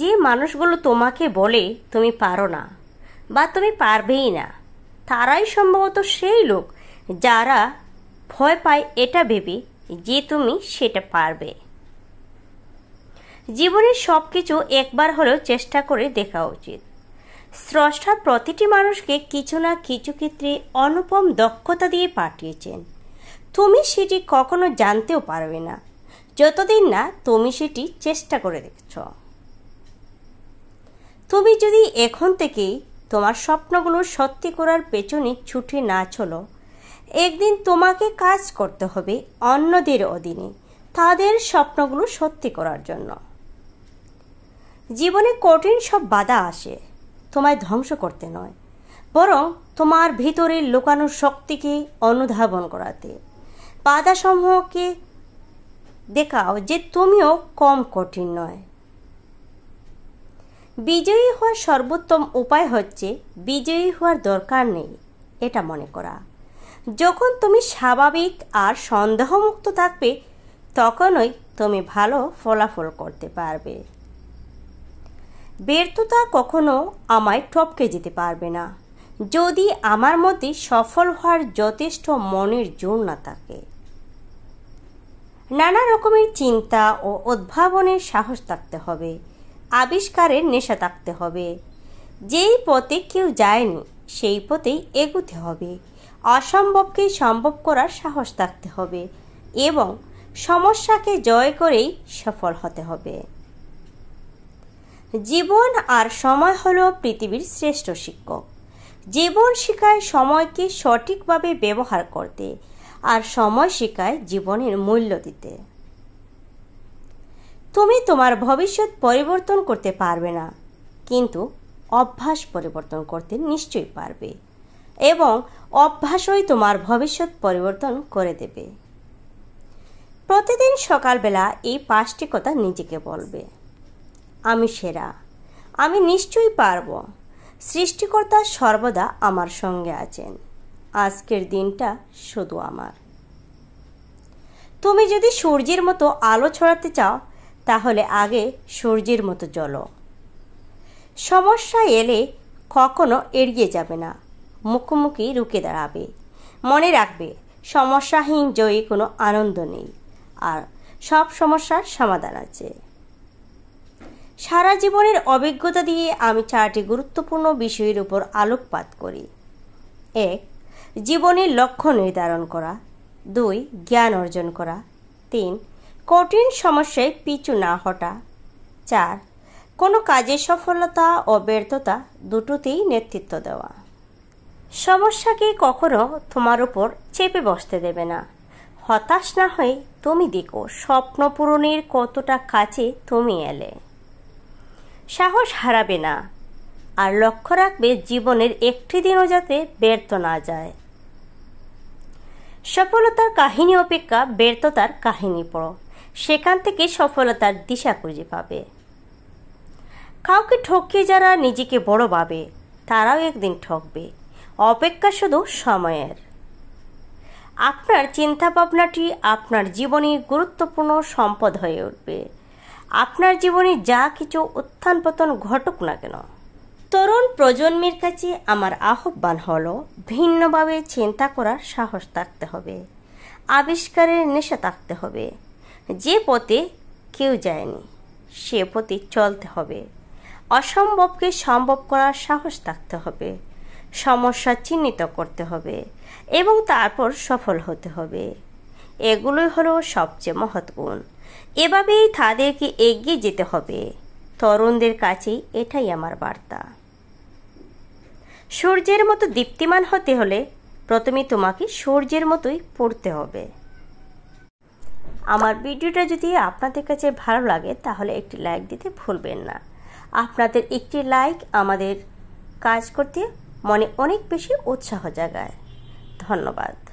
যে মানুষগুলো তোমাকে বলে তুমি পারো না বা তুমি পারবেই না তারাই সম্ভবত সেই লোক যারা ভয় পায় এটা ভেবে যে তুমি সেটা পারবে জীবনের সব কিছু একবার হলেও চেষ্টা করে দেখা উচিত স্রষ্টা প্রতিটি মানুষকে কিছু না কিছু ক্ষেত্রে অনুপম দক্ষতা দিয়ে পাঠিয়েছেন তুমি সেটি কখনো জানতেও পারবে না যতদিন না তুমি সেটি চেষ্টা করে দেখছ তুমি যদি এখন থেকেই তোমার স্বপ্নগুলো সত্যি করার পেছনে ছুটে না চলো একদিন তোমাকে কাজ করতে হবে অন্যদের অধীনে তাদের স্বপ্নগুলো সত্যি করার জন্য জীবনে কঠিন সব বাধা আসে তোমায় ধ্বংস করতে নয় বরং তোমার ভিতরের লুকানো শক্তিকে অনুধাবন করাতে বাধাসমূহকে দেখাও যে তুমিও কম কঠিন নয় বিজয়ী হওয়ার সর্বোত্তম উপায় হচ্ছে বিজয়ী হওয়ার দরকার নেই এটা মনে করা যখন তুমি স্বাভাবিক আর সন্দেহমুক্ত থাকবে তখনই তুমি ভালো ফলাফল করতে পারবে ব্যর্থতা কখনো আমায় টপকে যেতে পারবে না যদি আমার মতে সফল হওয়ার যথেষ্ট মনের জোর না থাকে নানা রকমের চিন্তা ও উদ্ভাবনের সাহস থাকতে হবে আবিষ্কারের নেশা থাকতে হবে যেই পথে কেউ যায়নি সেই পথেই এগুতে হবে অসম্ভবকে সম্ভব করার সাহস থাকতে হবে এবং সমস্যাকে জয় করেই সফল হতে হবে জীবন আর সময় হলো পৃথিবীর শ্রেষ্ঠ শিক্ষক জীবন শিখায় সময়কে সঠিকভাবে ব্যবহার করতে আর সময় শিখায় জীবনের মূল্য দিতে তুমি তোমার ভবিষ্যৎ পরিবর্তন করতে পারবে না কিন্তু অভ্যাস পরিবর্তন করতে নিশ্চয়ই পারবে এবং অভ্যাসই তোমার ভবিষ্যৎ পরিবর্তন করে দেবে প্রতিদিন সকালবেলা এই পাঁচটি কথা নিজেকে বলবে আমি সেরা আমি নিশ্চয়ই পারব সৃষ্টিকর্তা সর্বদা আমার সঙ্গে আছেন আজকের দিনটা শুধু আমার তুমি যদি সূর্যের মতো আলো ছড়াতে চাও তাহলে আগে সূর্যের মতো জ্বলো সমস্যা এলে কখনো এড়িয়ে যাবে না মুখোমুখি রুখে দাঁড়াবে মনে রাখবে সমস্যাহীন জয়ী কোনো আনন্দ নেই আর সব সমস্যার সমাধান আছে সারা জীবনের অভিজ্ঞতা দিয়ে আমি চারটি গুরুত্বপূর্ণ বিষয়ের উপর আলোকপাত করি এক জীবনের লক্ষ্য নির্ধারণ করা দুই জ্ঞান অর্জন করা তিন কঠিন সমস্যায় পিছু না হটা চার কোনো কাজে সফলতা ও ব্যর্থতা দুটোতেই নেতৃত্ব দেওয়া সমস্যাকে কখনো তোমার উপর চেপে বসতে দেবে না হতাশ না হয়ে তুমি দেখো স্বপ্ন পূরণের কতটা কাছে তুমি এলে সাহস হারাবে না আর লক্ষ্য রাখবে জীবনের একটি দিনও যাতে ব্যর্থ না যায় সফলতার কাহিনী অপেক্ষা ব্যর্থতার কাহিনী পড়ো সেখান থেকে সফলতার দিশা খুঁজে পাবে কাউকে ঠকিয়ে যারা নিজেকে বড় ভাবে তারাও একদিন ঠকবে অপেক্ষা শুধু সময়ের আপনার চিন্তা ভাবনাটি আপনার জীবনে গুরুত্বপূর্ণ সম্পদ হয়ে উঠবে আপনার জীবনে যা কিছু উত্থান পতন ঘটুক না কেন তরুণ প্রজন্মের কাছে আমার আহ্বান হলো ভিন্নভাবে চিন্তা করার সাহস থাকতে হবে আবিষ্কারের নেশা থাকতে হবে যে পথে কেউ যায়নি সে পথে চলতে হবে অসম্ভবকে সম্ভব করার সাহস থাকতে হবে সমস্যা চিহ্নিত করতে হবে এবং তারপর সফল হতে হবে এগুলোই হলো সবচেয়ে মহৎ গুণ এভাবেই তাদেরকে এগিয়ে যেতে হবে তরুণদের কাছে এটাই আমার বার্তা সূর্যের মতো দীপ্তিমান হতে হলে প্রথমে তোমাকে সূর্যের মতোই পড়তে হবে আমার ভিডিওটা যদি আপনাদের কাছে ভালো লাগে তাহলে একটি লাইক দিতে ভুলবেন না আপনাদের একটি লাইক আমাদের কাজ করতে মনে অনেক বেশি উৎসাহ জাগায় ধন্যবাদ